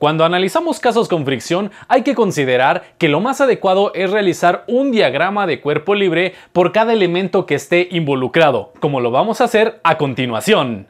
Cuando analizamos casos con fricción, hay que considerar que lo más adecuado es realizar un diagrama de cuerpo libre por cada elemento que esté involucrado, como lo vamos a hacer a continuación.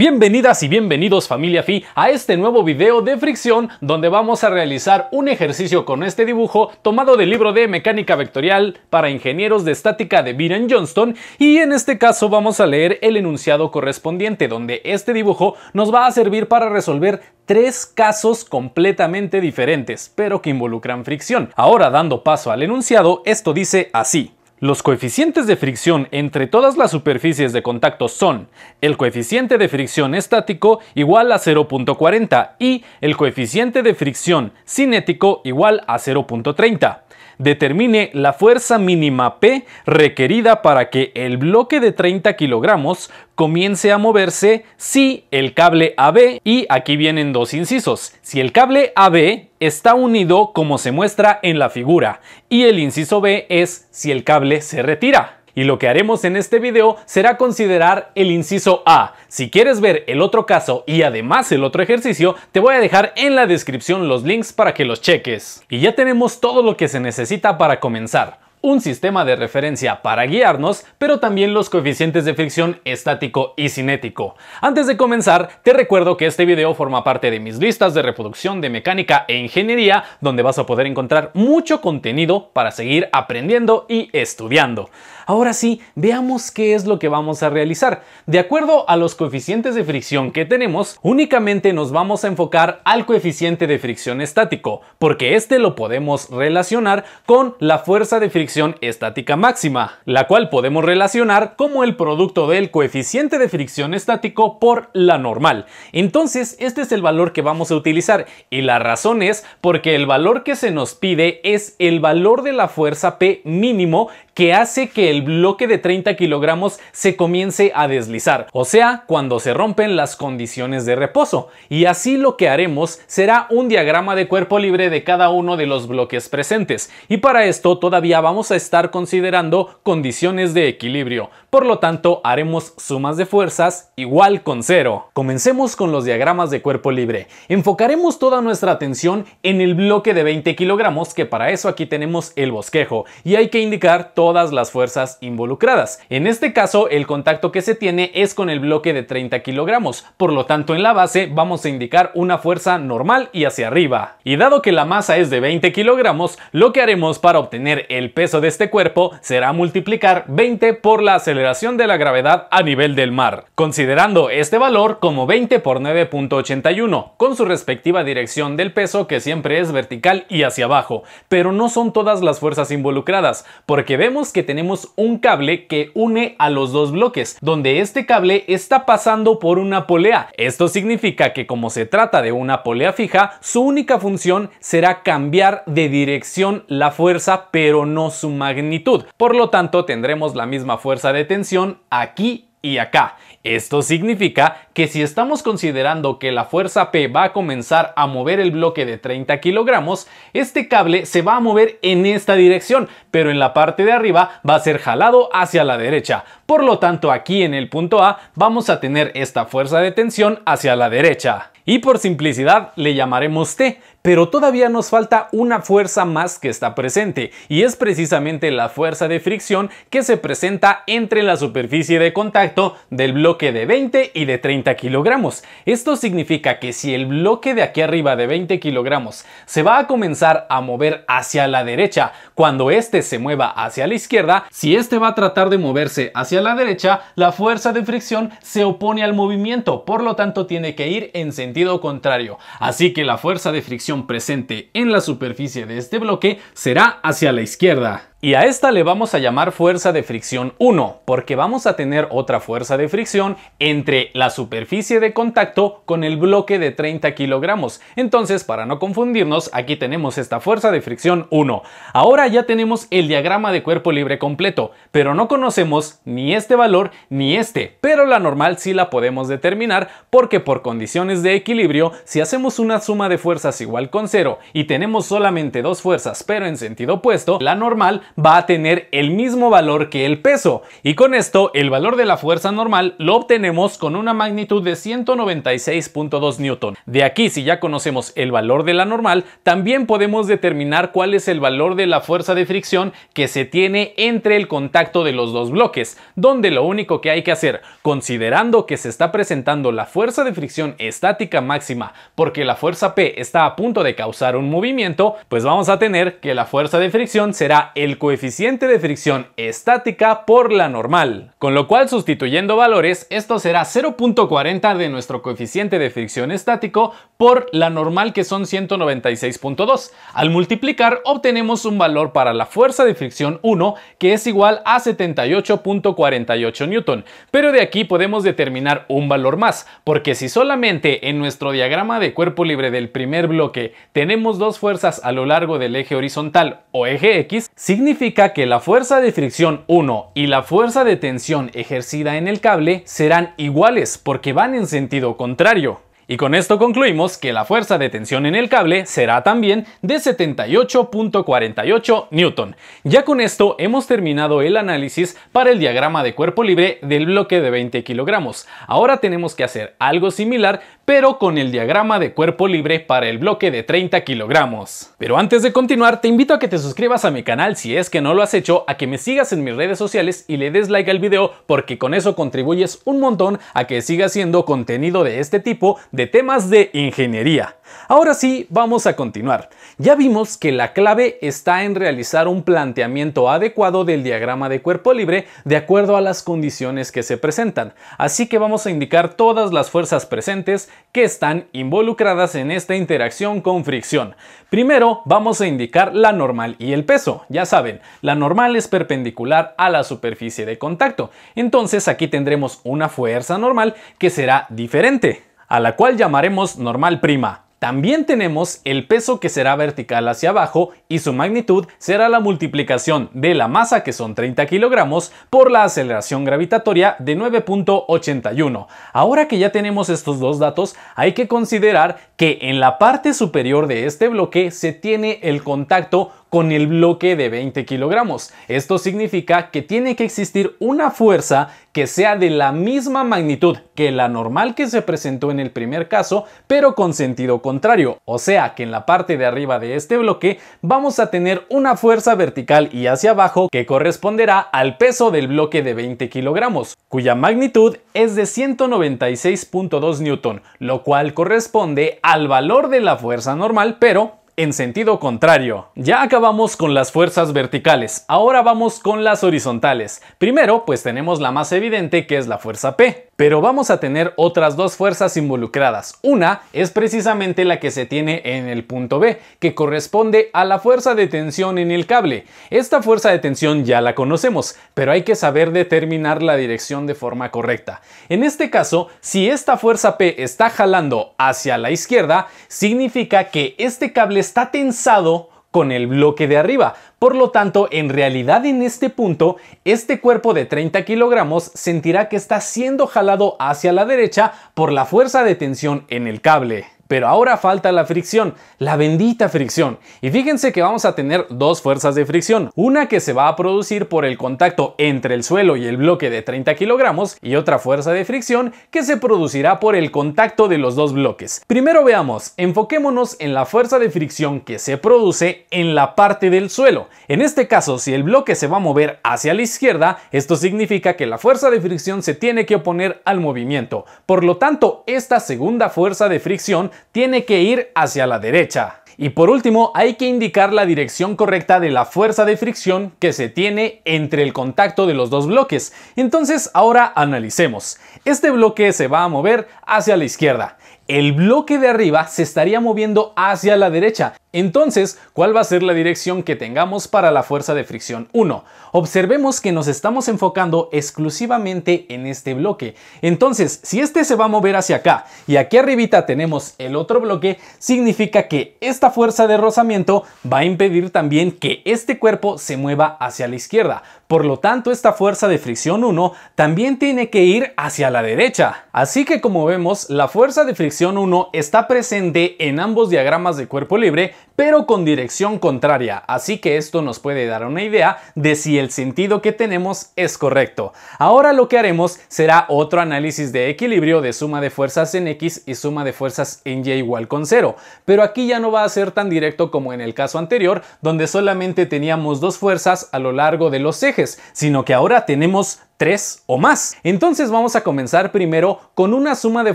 Bienvenidas y bienvenidos familia Fi a este nuevo video de fricción donde vamos a realizar un ejercicio con este dibujo tomado del libro de mecánica vectorial para ingenieros de estática de Biren Johnston y en este caso vamos a leer el enunciado correspondiente donde este dibujo nos va a servir para resolver tres casos completamente diferentes pero que involucran fricción. Ahora dando paso al enunciado esto dice así. Los coeficientes de fricción entre todas las superficies de contacto son el coeficiente de fricción estático igual a 0.40 y el coeficiente de fricción cinético igual a 0.30. Determine la fuerza mínima P requerida para que el bloque de 30 kilogramos comience a moverse si el cable AB, y aquí vienen dos incisos, si el cable AB está unido como se muestra en la figura, y el inciso B es si el cable se retira. Y lo que haremos en este video será considerar el inciso A. Si quieres ver el otro caso y además el otro ejercicio, te voy a dejar en la descripción los links para que los cheques. Y ya tenemos todo lo que se necesita para comenzar un sistema de referencia para guiarnos, pero también los coeficientes de fricción estático y cinético. Antes de comenzar, te recuerdo que este video forma parte de mis listas de reproducción de mecánica e ingeniería, donde vas a poder encontrar mucho contenido para seguir aprendiendo y estudiando. Ahora sí, veamos qué es lo que vamos a realizar. De acuerdo a los coeficientes de fricción que tenemos, únicamente nos vamos a enfocar al coeficiente de fricción estático, porque este lo podemos relacionar con la fuerza de fricción estática máxima, la cual podemos relacionar como el producto del coeficiente de fricción estático por la normal. Entonces, este es el valor que vamos a utilizar y la razón es porque el valor que se nos pide es el valor de la fuerza P mínimo que hace que el bloque de 30 kilogramos se comience a deslizar, o sea, cuando se rompen las condiciones de reposo. Y así lo que haremos será un diagrama de cuerpo libre de cada uno de los bloques presentes. Y para esto todavía vamos a estar considerando condiciones de equilibrio, por lo tanto haremos sumas de fuerzas igual con cero. Comencemos con los diagramas de cuerpo libre. Enfocaremos toda nuestra atención en el bloque de 20 kilogramos que para eso aquí tenemos el bosquejo y hay que indicar todas las fuerzas involucradas. En este caso el contacto que se tiene es con el bloque de 30 kilogramos, por lo tanto en la base vamos a indicar una fuerza normal y hacia arriba. Y dado que la masa es de 20 kilogramos, lo que haremos para obtener el peso de este cuerpo será multiplicar 20 por la aceleración de la gravedad a nivel del mar, considerando este valor como 20 por 9.81, con su respectiva dirección del peso que siempre es vertical y hacia abajo, pero no son todas las fuerzas involucradas, porque vemos que tenemos un cable que une a los dos bloques, donde este cable está pasando por una polea. Esto significa que como se trata de una polea fija, su única función será cambiar de dirección la fuerza, pero no su magnitud, por lo tanto tendremos la misma fuerza de tensión aquí y acá. Esto significa que si estamos considerando que la fuerza P va a comenzar a mover el bloque de 30 kilogramos, este cable se va a mover en esta dirección, pero en la parte de arriba va a ser jalado hacia la derecha. Por lo tanto, aquí en el punto A vamos a tener esta fuerza de tensión hacia la derecha. Y por simplicidad le llamaremos T, pero todavía nos falta una fuerza más que está presente y es precisamente la fuerza de fricción que se presenta entre la superficie de contacto del bloque de 20 y de 30 kilogramos. Esto significa que si el bloque de aquí arriba de 20 kilogramos se va a comenzar a mover hacia la derecha cuando éste se mueva hacia la izquierda, si este va a tratar de moverse hacia la derecha, la fuerza de fricción se opone al movimiento, por lo tanto tiene que ir en sentido contrario. Así que la fuerza de fricción presente en la superficie de este bloque será hacia la izquierda. Y a esta le vamos a llamar fuerza de fricción 1, porque vamos a tener otra fuerza de fricción entre la superficie de contacto con el bloque de 30 kilogramos. Entonces, para no confundirnos, aquí tenemos esta fuerza de fricción 1. Ahora ya tenemos el diagrama de cuerpo libre completo, pero no conocemos ni este valor ni este, pero la normal sí la podemos determinar porque por condiciones de equilibrio, si hacemos una suma de fuerzas igual con 0 y tenemos solamente dos fuerzas pero en sentido opuesto, la normal va a tener el mismo valor que el peso y con esto el valor de la fuerza normal lo obtenemos con una magnitud de 196.2 newton. De aquí si ya conocemos el valor de la normal también podemos determinar cuál es el valor de la fuerza de fricción que se tiene entre el contacto de los dos bloques donde lo único que hay que hacer considerando que se está presentando la fuerza de fricción estática máxima porque la fuerza P está a punto de causar un movimiento pues vamos a tener que la fuerza de fricción será el coeficiente de fricción estática por la normal, con lo cual sustituyendo valores esto será 0.40 de nuestro coeficiente de fricción estático por la normal que son 196.2. Al multiplicar obtenemos un valor para la fuerza de fricción 1 que es igual a 78.48 Newton, pero de aquí podemos determinar un valor más, porque si solamente en nuestro diagrama de cuerpo libre del primer bloque tenemos dos fuerzas a lo largo del eje horizontal o eje X, significa significa que la fuerza de fricción 1 y la fuerza de tensión ejercida en el cable serán iguales porque van en sentido contrario. Y con esto concluimos que la fuerza de tensión en el cable será también de 78.48 Newton. Ya con esto hemos terminado el análisis para el diagrama de cuerpo libre del bloque de 20 kilogramos. Ahora tenemos que hacer algo similar pero con el diagrama de cuerpo libre para el bloque de 30 kilogramos. Pero antes de continuar te invito a que te suscribas a mi canal si es que no lo has hecho, a que me sigas en mis redes sociales y le des like al video porque con eso contribuyes un montón a que siga siendo contenido de este tipo de temas de ingeniería. Ahora sí, vamos a continuar. Ya vimos que la clave está en realizar un planteamiento adecuado del diagrama de cuerpo libre de acuerdo a las condiciones que se presentan, así que vamos a indicar todas las fuerzas presentes que están involucradas en esta interacción con fricción. Primero vamos a indicar la normal y el peso, ya saben, la normal es perpendicular a la superficie de contacto, entonces aquí tendremos una fuerza normal que será diferente a la cual llamaremos normal prima. También tenemos el peso que será vertical hacia abajo y su magnitud será la multiplicación de la masa que son 30 kilogramos por la aceleración gravitatoria de 9.81. Ahora que ya tenemos estos dos datos hay que considerar que en la parte superior de este bloque se tiene el contacto con el bloque de 20 kilogramos. Esto significa que tiene que existir una fuerza que sea de la misma magnitud que la normal que se presentó en el primer caso, pero con sentido contrario. O sea que en la parte de arriba de este bloque vamos a tener una fuerza vertical y hacia abajo que corresponderá al peso del bloque de 20 kilogramos, cuya magnitud es de 196.2 newton, lo cual corresponde al valor de la fuerza normal, pero en sentido contrario. Ya acabamos con las fuerzas verticales, ahora vamos con las horizontales. Primero, pues tenemos la más evidente que es la fuerza P. Pero vamos a tener otras dos fuerzas involucradas. Una es precisamente la que se tiene en el punto B, que corresponde a la fuerza de tensión en el cable. Esta fuerza de tensión ya la conocemos, pero hay que saber determinar la dirección de forma correcta. En este caso, si esta fuerza P está jalando hacia la izquierda, significa que este cable está tensado con el bloque de arriba. Por lo tanto, en realidad en este punto, este cuerpo de 30 kilogramos sentirá que está siendo jalado hacia la derecha por la fuerza de tensión en el cable. Pero ahora falta la fricción, la bendita fricción. Y fíjense que vamos a tener dos fuerzas de fricción. Una que se va a producir por el contacto entre el suelo y el bloque de 30 kilogramos y otra fuerza de fricción que se producirá por el contacto de los dos bloques. Primero veamos, enfoquémonos en la fuerza de fricción que se produce en la parte del suelo. En este caso, si el bloque se va a mover hacia la izquierda, esto significa que la fuerza de fricción se tiene que oponer al movimiento. Por lo tanto, esta segunda fuerza de fricción tiene que ir hacia la derecha. Y por último, hay que indicar la dirección correcta de la fuerza de fricción que se tiene entre el contacto de los dos bloques. Entonces, ahora analicemos. Este bloque se va a mover hacia la izquierda el bloque de arriba se estaría moviendo hacia la derecha. Entonces, ¿cuál va a ser la dirección que tengamos para la fuerza de fricción 1? Observemos que nos estamos enfocando exclusivamente en este bloque. Entonces, si este se va a mover hacia acá y aquí arribita tenemos el otro bloque, significa que esta fuerza de rozamiento va a impedir también que este cuerpo se mueva hacia la izquierda. Por lo tanto, esta fuerza de fricción 1 también tiene que ir hacia la derecha. Así que como vemos, la fuerza de fricción 1 está presente en ambos diagramas de cuerpo libre, pero con dirección contraria, así que esto nos puede dar una idea de si el sentido que tenemos es correcto. Ahora lo que haremos será otro análisis de equilibrio de suma de fuerzas en X y suma de fuerzas en Y igual con 0, pero aquí ya no va a ser tan directo como en el caso anterior, donde solamente teníamos dos fuerzas a lo largo de los ejes, sino que ahora tenemos 3 o más. Entonces vamos a comenzar primero con una suma de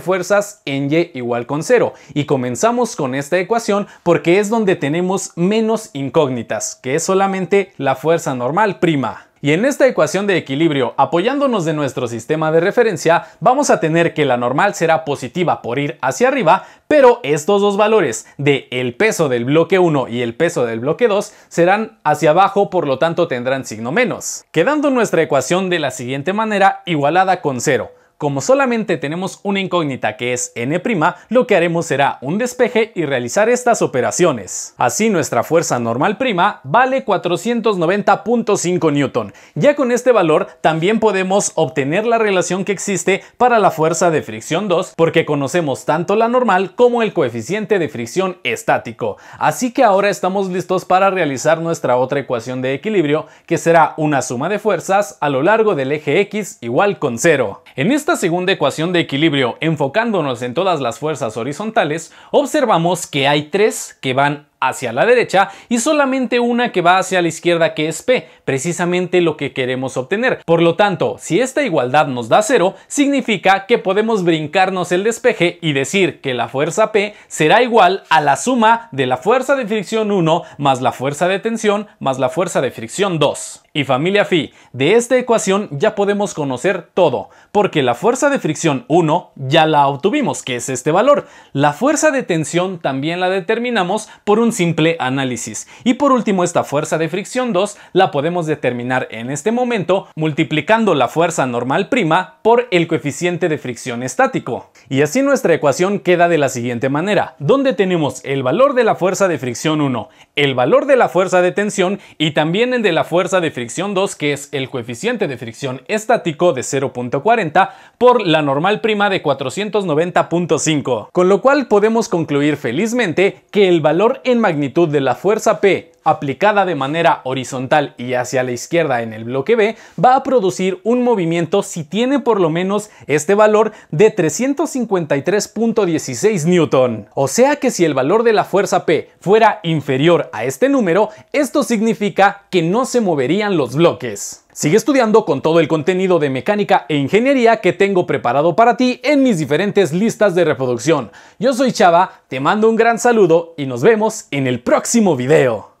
fuerzas en Y igual con 0 y comenzamos con esta ecuación porque es donde tenemos menos incógnitas, que es solamente la fuerza normal prima. Y en esta ecuación de equilibrio, apoyándonos de nuestro sistema de referencia, vamos a tener que la normal será positiva por ir hacia arriba, pero estos dos valores de el peso del bloque 1 y el peso del bloque 2 serán hacia abajo, por lo tanto tendrán signo menos, quedando nuestra ecuación de la siguiente manera igualada con 0. Como solamente tenemos una incógnita que es n', lo que haremos será un despeje y realizar estas operaciones. Así nuestra fuerza normal prima vale 490.5 newton. Ya con este valor también podemos obtener la relación que existe para la fuerza de fricción 2 porque conocemos tanto la normal como el coeficiente de fricción estático. Así que ahora estamos listos para realizar nuestra otra ecuación de equilibrio que será una suma de fuerzas a lo largo del eje X igual con 0. En este esta segunda ecuación de equilibrio, enfocándonos en todas las fuerzas horizontales, observamos que hay tres que van hacia la derecha y solamente una que va hacia la izquierda que es P, precisamente lo que queremos obtener. Por lo tanto, si esta igualdad nos da 0, significa que podemos brincarnos el despeje y decir que la fuerza P será igual a la suma de la fuerza de fricción 1 más la fuerza de tensión más la fuerza de fricción 2. Y familia Phi, de esta ecuación ya podemos conocer todo, porque la fuerza de fricción 1 ya la obtuvimos, que es este valor. La fuerza de tensión también la determinamos por un simple análisis. Y por último, esta fuerza de fricción 2 la podemos determinar en este momento multiplicando la fuerza normal prima por el coeficiente de fricción estático. Y así nuestra ecuación queda de la siguiente manera, donde tenemos el valor de la fuerza de fricción 1, el valor de la fuerza de tensión y también el de la fuerza de fricción 2 que es el coeficiente de fricción estático de 0.40 por la normal prima de 490.5. Con lo cual podemos concluir felizmente que el valor en magnitud de la fuerza P aplicada de manera horizontal y hacia la izquierda en el bloque B, va a producir un movimiento si tiene por lo menos este valor de 353.16 Newton. O sea que si el valor de la fuerza P fuera inferior a este número, esto significa que no se moverían los bloques. Sigue estudiando con todo el contenido de mecánica e ingeniería que tengo preparado para ti en mis diferentes listas de reproducción. Yo soy Chava, te mando un gran saludo y nos vemos en el próximo video.